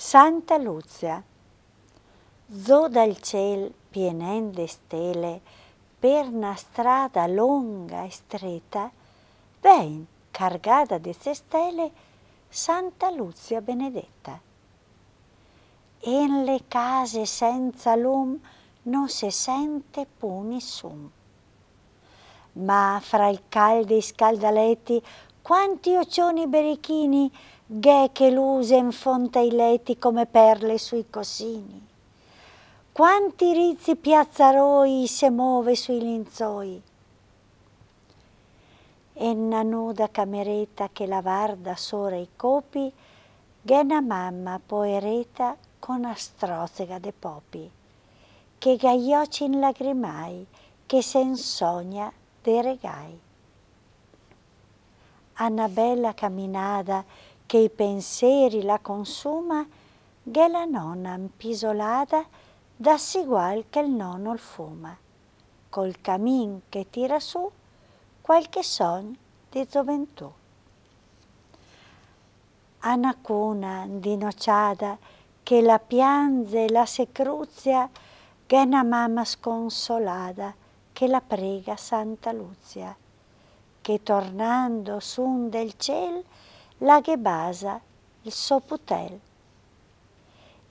Santa Luzia, zo dal ciel pienen de stele per una strada lunga e stretta, ven, cargata de se stele Santa Luzia benedetta. En le case senza lum non se sente più nessun. Ma fra il caldo e i scaldaletti, quanti ocioni berichini ghe che l'use in fonte i leti come perle sui cosini. Quanti rizzi piazzaroi se muove sui linzoi. E na nuda cameretta che lavarda varda sora i copi, ghe na mamma poereta con astrozega de popi, che gaioci in lagrimai, che sen sogna de regai. Anna bella camminada, che i pensieri la consuma, che la nonna impisolada da sigual che il nonno il fuma. Col camin che tira su, qualche sogno di gioventù. Anacuna nociada che la pianze e la secruzia, che una mamma sconsolada che la prega Santa Luzia, che tornando su del ciel la che il Soputel.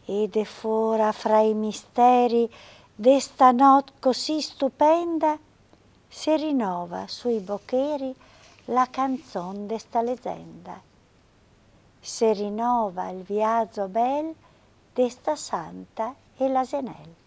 Ed è fora fra i misteri desta sta notte così stupenda, si rinnova sui boccheri la canzon desta leggenda. Si rinnova il viaggio bel desta santa e l'asenel.